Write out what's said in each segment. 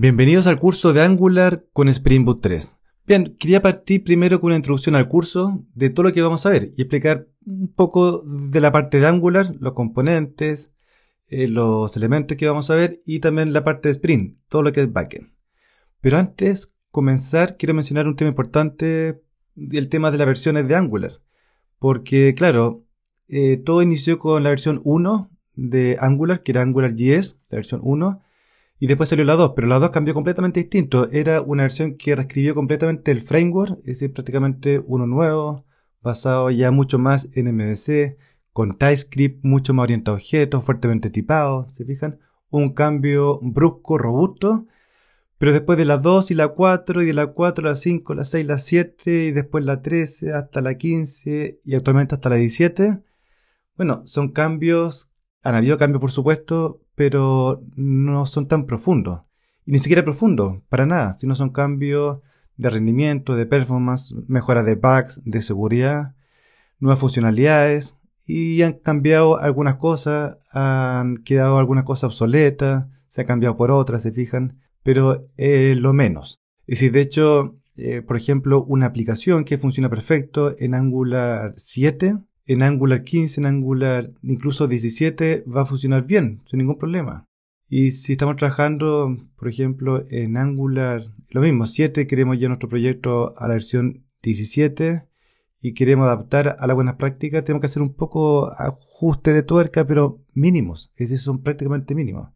Bienvenidos al curso de Angular con Spring Boot 3. Bien, quería partir primero con una introducción al curso de todo lo que vamos a ver y explicar un poco de la parte de Angular, los componentes, eh, los elementos que vamos a ver y también la parte de Spring, todo lo que es backend. Pero antes comenzar quiero mencionar un tema importante, el tema de las versiones de Angular. Porque claro, eh, todo inició con la versión 1 de Angular, que era AngularJS, la versión 1 y después salió la 2, pero la 2 cambió completamente distinto. Era una versión que reescribió completamente el framework, es decir, prácticamente uno nuevo, basado ya mucho más en MVC, con TypeScript mucho más orientado a objetos, fuertemente tipado, ¿se fijan? Un cambio brusco, robusto. Pero después de la 2 y la 4, y de la 4 la 5, la 6, la 7, y después la 13, hasta la 15, y actualmente hasta la 17. Bueno, son cambios, han habido cambios por supuesto, pero no son tan profundos. Y ni siquiera profundos, para nada, sino son cambios de rendimiento, de performance, mejora de bugs, de seguridad, nuevas funcionalidades, y han cambiado algunas cosas, han quedado algunas cosas obsoletas, se ha cambiado por otras, se fijan, pero lo menos. y si de hecho, eh, por ejemplo, una aplicación que funciona perfecto en Angular 7 en Angular 15, en Angular incluso 17 va a funcionar bien, sin ningún problema. Y si estamos trabajando, por ejemplo, en Angular, lo mismo, 7, queremos ya nuestro proyecto a la versión 17 y queremos adaptar a las buenas prácticas, tenemos que hacer un poco ajuste de tuerca, pero mínimos, es decir, son prácticamente mínimos.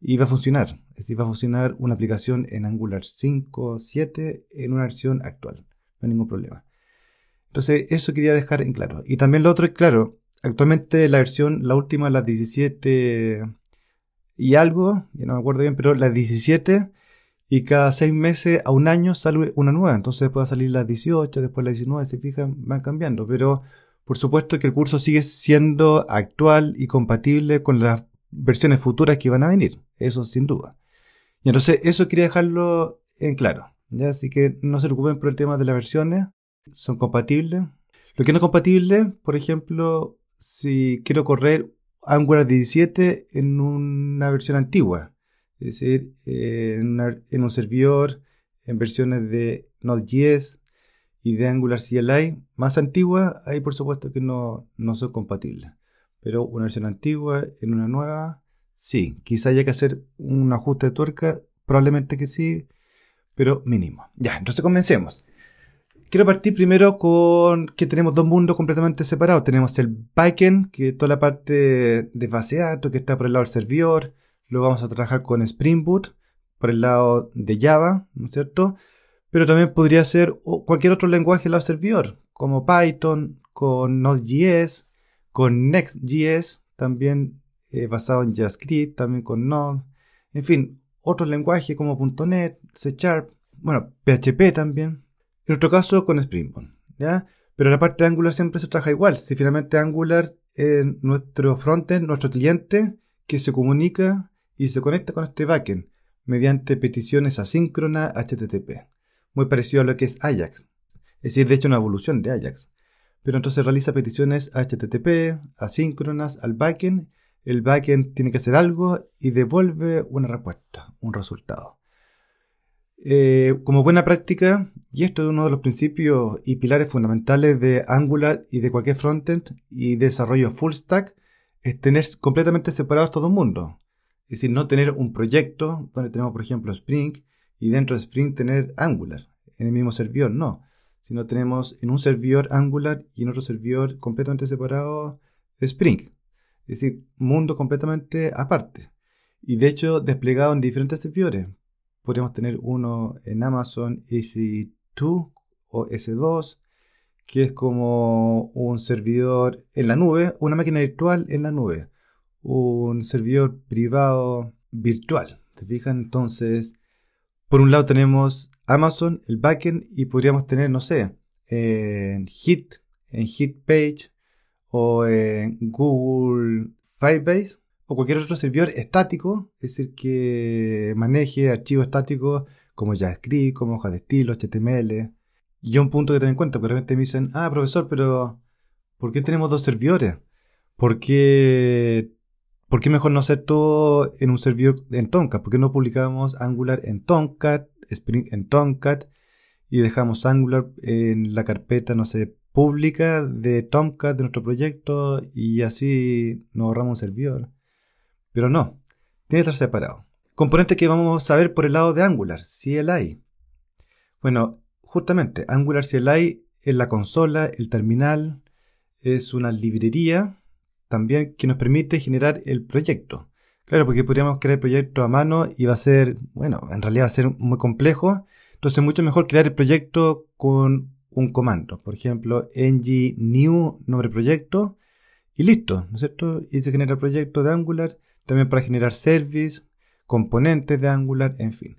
Y va a funcionar, es decir, va a funcionar una aplicación en Angular 5, 7 en una versión actual, no hay ningún problema. Entonces, eso quería dejar en claro. Y también lo otro es claro, actualmente la versión, la última, la 17 y algo, ya no me acuerdo bien, pero la 17 y cada seis meses a un año sale una nueva. Entonces puede salir la 18, después la 19, se fijan, van cambiando. Pero por supuesto que el curso sigue siendo actual y compatible con las versiones futuras que van a venir, eso sin duda. Y entonces eso quería dejarlo en claro. ¿ya? Así que no se preocupen por el tema de las versiones son compatibles. Lo que no es compatible, por ejemplo, si quiero correr Angular 17 en una versión antigua, es decir, en, un servidor, en versiones de Node.js y de Angular CLI más antigua, ahí por supuesto que no, no son compatibles. Pero una versión antigua en una nueva, sí. Quizá haya que hacer un ajuste de tuerca, probablemente que sí, pero mínimo. Ya, entonces comencemos. Quiero partir primero con que tenemos dos mundos completamente separados. Tenemos el backend, que es toda la parte de base de datos que está por el lado del servidor. Luego vamos a trabajar con Spring Boot por el lado de Java, ¿no es cierto? Pero también podría ser cualquier otro lenguaje del lado del servidor, como Python, con Node.js, con Next.js, también eh, basado en JavaScript, también con Node. En fin, otros lenguajes como .NET, C Sharp, bueno, PHP también, en nuestro caso con Springbone. ¿ya? Pero la parte Angular siempre se trabaja igual. Si finalmente Angular es eh, nuestro frontend, nuestro cliente, que se comunica y se conecta con este backend mediante peticiones asíncronas HTTP. Muy parecido a lo que es Ajax. Es decir, de hecho una evolución de Ajax. Pero entonces realiza peticiones HTTP, asíncronas al backend. El backend tiene que hacer algo y devuelve una respuesta, un resultado. Eh, como buena práctica, y esto es uno de los principios y pilares fundamentales de Angular y de cualquier frontend y desarrollo full stack, es tener completamente separados todo el mundo Es decir, no tener un proyecto donde tenemos, por ejemplo, Spring y dentro de Spring tener Angular en el mismo servidor, no. Sino tenemos en un servidor Angular y en otro servidor completamente separado Spring. Es decir, mundo completamente aparte. Y de hecho desplegado en diferentes servidores podríamos tener uno en Amazon EC2 o S2, que es como un servidor en la nube, una máquina virtual en la nube, un servidor privado virtual. ¿Te fijan? Entonces, por un lado tenemos Amazon, el backend, y podríamos tener, no sé, en Hit, en Hitpage Page o en Google Firebase o cualquier otro servidor estático, es decir, que maneje archivos estáticos como JavaScript, como hojas de estilo, HTML. Y un punto que tener en cuenta, porque realmente me dicen, ah, profesor, pero ¿por qué tenemos dos servidores? ¿Por qué, ¿por qué mejor no hacer todo en un servidor en Tomcat? ¿Por qué no publicamos Angular en Tomcat, Spring en Tomcat y dejamos Angular en la carpeta, no sé, pública de Tomcat de nuestro proyecto y así nos ahorramos un servidor? Pero no, tiene que estar separado. Componente que vamos a ver por el lado de Angular, CLI. Bueno, justamente, Angular CLI es la consola, el terminal, es una librería también que nos permite generar el proyecto. Claro, porque podríamos crear el proyecto a mano y va a ser, bueno, en realidad va a ser muy complejo. Entonces, mucho mejor crear el proyecto con un comando. Por ejemplo, ng new nombre proyecto y listo, ¿no es cierto? Y se genera el proyecto de Angular también para generar service, componentes de Angular, en fin.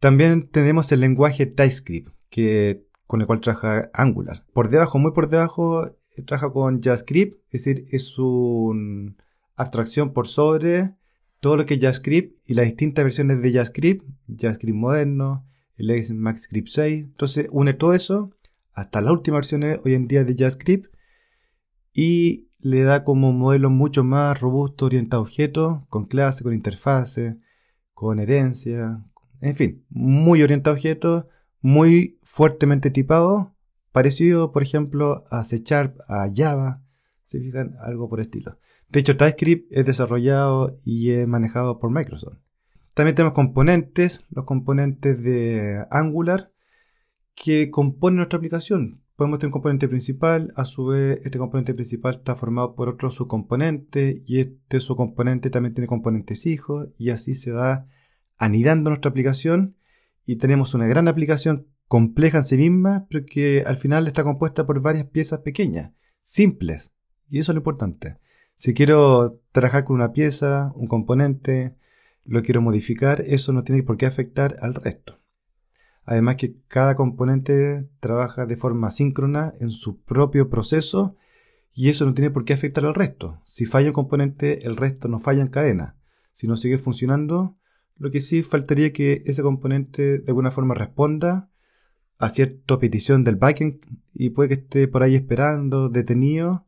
También tenemos el lenguaje TypeScript, que, con el cual trabaja Angular. Por debajo, muy por debajo, eh, trabaja con JavaScript, es decir, es una abstracción por sobre todo lo que es JavaScript y las distintas versiones de JavaScript, JavaScript moderno, el MaxScript 6. Entonces une todo eso hasta las últimas versiones eh, hoy en día de JavaScript y le da como modelo mucho más robusto, orientado a objetos, con clase, con interfaces, con herencia, en fin, muy orientado a objetos, muy fuertemente tipado, parecido, por ejemplo, a C Sharp, a Java, si fijan, algo por estilo. De hecho, TypeScript es desarrollado y es manejado por Microsoft. También tenemos componentes, los componentes de Angular, que componen nuestra aplicación podemos tener un componente principal, a su vez este componente principal está formado por otro subcomponente y este subcomponente también tiene componentes hijos y así se va anidando nuestra aplicación y tenemos una gran aplicación compleja en sí misma, pero que al final está compuesta por varias piezas pequeñas, simples, y eso es lo importante. Si quiero trabajar con una pieza, un componente, lo quiero modificar, eso no tiene por qué afectar al resto. Además que cada componente trabaja de forma síncrona en su propio proceso y eso no tiene por qué afectar al resto. Si falla un componente, el resto no falla en cadena. Si no sigue funcionando, lo que sí faltaría que ese componente de alguna forma responda a cierta petición del backend y puede que esté por ahí esperando, detenido,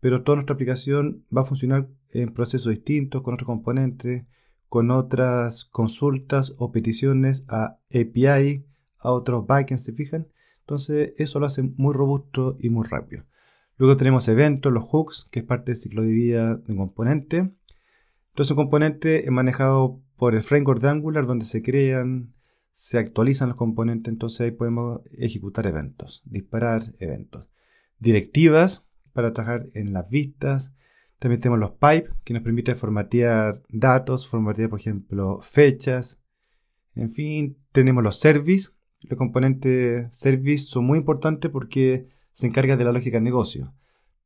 pero toda nuestra aplicación va a funcionar en procesos distintos, con otros componentes, con otras consultas o peticiones a API a otros backends, ¿se fijan? Entonces eso lo hace muy robusto y muy rápido. Luego tenemos eventos, los hooks, que es parte del ciclo de vida de un componente. Entonces un componente es manejado por el framework de Angular, donde se crean, se actualizan los componentes, entonces ahí podemos ejecutar eventos, disparar eventos. Directivas para trabajar en las vistas. También tenemos los pipes, que nos permite formatear datos, formatear, por ejemplo, fechas. En fin, tenemos los service, los componentes service son muy importantes porque se encarga de la lógica de negocio.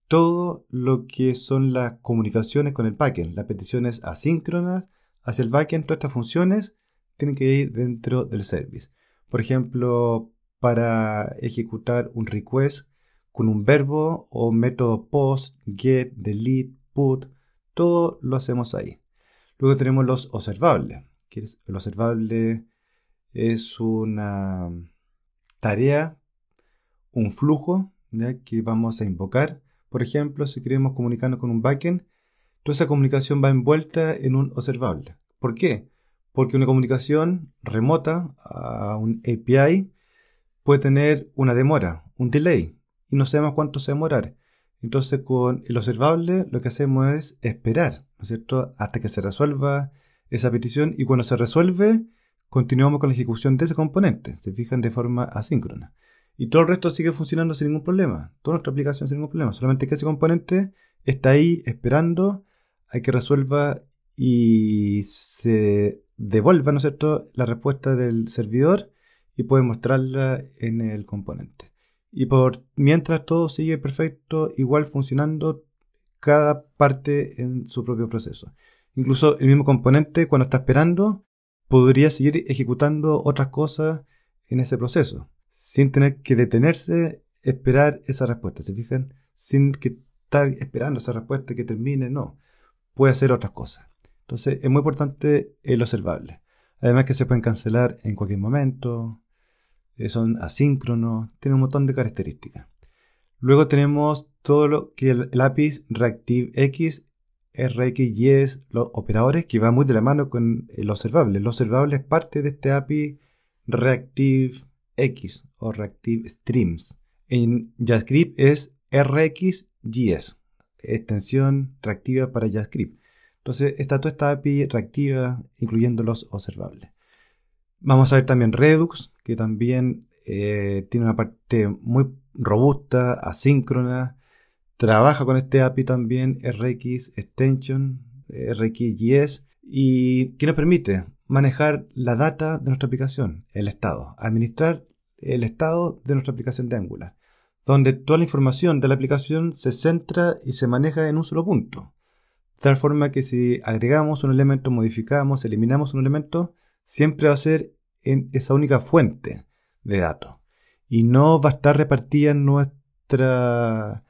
Todo lo que son las comunicaciones con el backend, las peticiones asíncronas hacia el backend, todas estas funciones tienen que ir dentro del service. Por ejemplo, para ejecutar un request con un verbo o método post, get, delete, put, todo lo hacemos ahí. Luego tenemos los observables, que el observable es una tarea, un flujo que vamos a invocar. Por ejemplo, si queremos comunicarnos con un backend, toda esa comunicación va envuelta en un observable. ¿Por qué? Porque una comunicación remota a un API puede tener una demora, un delay, y no sabemos cuánto se va a demorar. Entonces, con el observable lo que hacemos es esperar, ¿no es cierto?, hasta que se resuelva esa petición y cuando se resuelve, continuamos con la ejecución de ese componente, se fijan de forma asíncrona. Y todo el resto sigue funcionando sin ningún problema, toda nuestra aplicación sin ningún problema, solamente que ese componente está ahí esperando Hay que resuelva y se devuelva, ¿no cierto?, la respuesta del servidor y puede mostrarla en el componente. Y por mientras todo sigue perfecto, igual funcionando cada parte en su propio proceso. Incluso el mismo componente, cuando está esperando, podría seguir ejecutando otras cosas en ese proceso, sin tener que detenerse, esperar esa respuesta, ¿se fijan? Sin que estar esperando esa respuesta que termine, no, puede hacer otras cosas. Entonces es muy importante el observable. Además que se pueden cancelar en cualquier momento, eh, son asíncronos, tienen un montón de características. Luego tenemos todo lo que el lápiz ReactiveX RxJS, los operadores, que van muy de la mano con el eh, observable. El observable es parte de este API ReactiveX o Reactive Streams. En JavaScript es RxJS, extensión reactiva para JavaScript. Entonces está toda esta API reactiva, incluyendo los observables. Vamos a ver también Redux, que también eh, tiene una parte muy robusta, asíncrona, trabaja con este API también, RX Extension, eh, RxJS, y que nos permite manejar la data de nuestra aplicación, el estado, administrar el estado de nuestra aplicación de Angular, donde toda la información de la aplicación se centra y se maneja en un solo punto. De tal forma que si agregamos un elemento, modificamos, eliminamos un elemento, siempre va a ser en esa única fuente de datos. Y no va a estar repartida en nuestra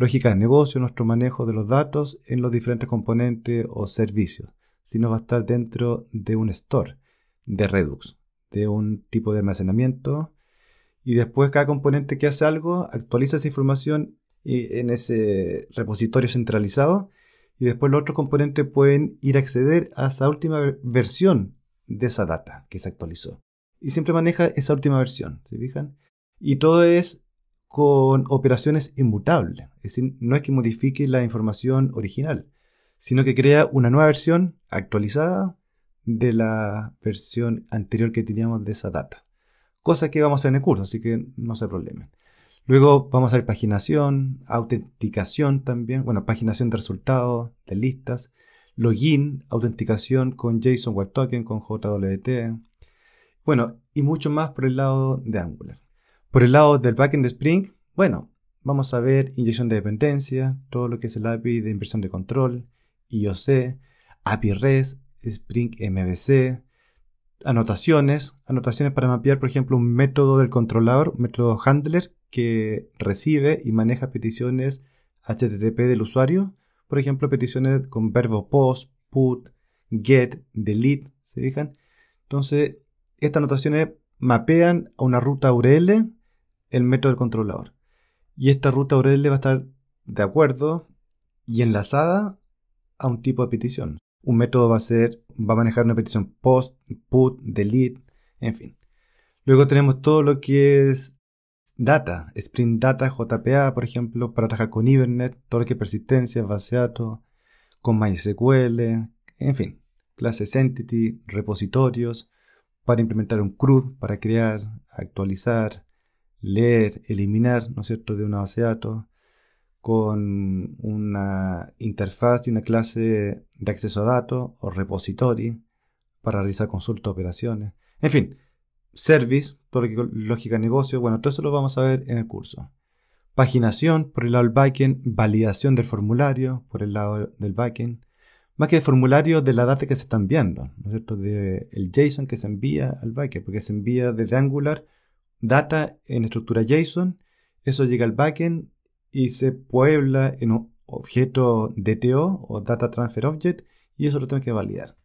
lógica de negocio, nuestro manejo de los datos en los diferentes componentes o servicios, sino va a estar dentro de un store de Redux, de un tipo de almacenamiento. Y después cada componente que hace algo actualiza esa información eh, en ese repositorio centralizado y después los otros componentes pueden ir a acceder a esa última versión de esa data que se actualizó. Y siempre maneja esa última versión, ¿se fijan? Y todo es con operaciones inmutables. Es decir, no es que modifique la información original, sino que crea una nueva versión actualizada de la versión anterior que teníamos de esa data. Cosa que vamos a hacer en el curso, así que no se problemen. Luego vamos a ver paginación, autenticación también, bueno, paginación de resultados, de listas, login, autenticación con JSON Web Token, con JWT, bueno, y mucho más por el lado de Angular. Por el lado del backend de Spring, bueno, vamos a ver inyección de dependencia, todo lo que es el API de inversión de control, IOC, API REST, Spring MVC, anotaciones, anotaciones para mapear, por ejemplo, un método del controlador, un método handler que recibe y maneja peticiones HTTP del usuario, por ejemplo, peticiones con verbo post, put, get, delete, ¿se fijan? Entonces, estas anotaciones mapean a una ruta URL el método del controlador. Y esta ruta URL va a estar de acuerdo y enlazada a un tipo de petición. Un método va a ser, va a manejar una petición post, put, delete, en fin. Luego tenemos todo lo que es data, Sprint Data, JPA, por ejemplo, para trabajar con Ibernet, todo lo que persistencia, base de datos, con MySQL, en fin, clases entity, repositorios, para implementar un CRUD, para crear, actualizar, leer, eliminar, ¿no es cierto?, de una base de datos con una interfaz y una clase de acceso a datos o repository para realizar consultas, operaciones. En fin, service, lógica de negocio, bueno, todo eso lo vamos a ver en el curso. Paginación por el lado del backend, validación del formulario por el lado del backend, más que el formulario de la data que se están enviando, ¿no es cierto? De el JSON que se envía al backend, porque se envía desde Angular data en estructura JSON, eso llega al backend y se puebla en un objeto DTO o Data Transfer Object y eso lo tengo que validar.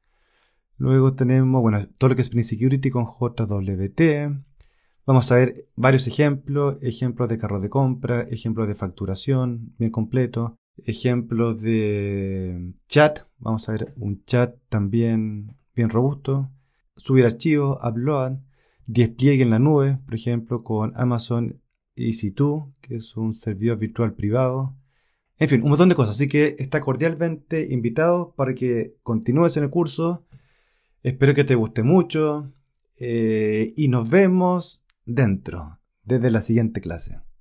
Luego tenemos, bueno, todo lo que es Spring Security con JWT. Vamos a ver varios ejemplos, ejemplos de carro de compra, ejemplos de facturación bien completo, ejemplos de chat, vamos a ver un chat también bien robusto, subir archivos, upload, despliegue en la nube, por ejemplo, con Amazon EC2, que es un servidor virtual privado. En fin, un montón de cosas. Así que está cordialmente invitado para que continúes en el curso. Espero que te guste mucho. Eh, y nos vemos dentro, desde la siguiente clase.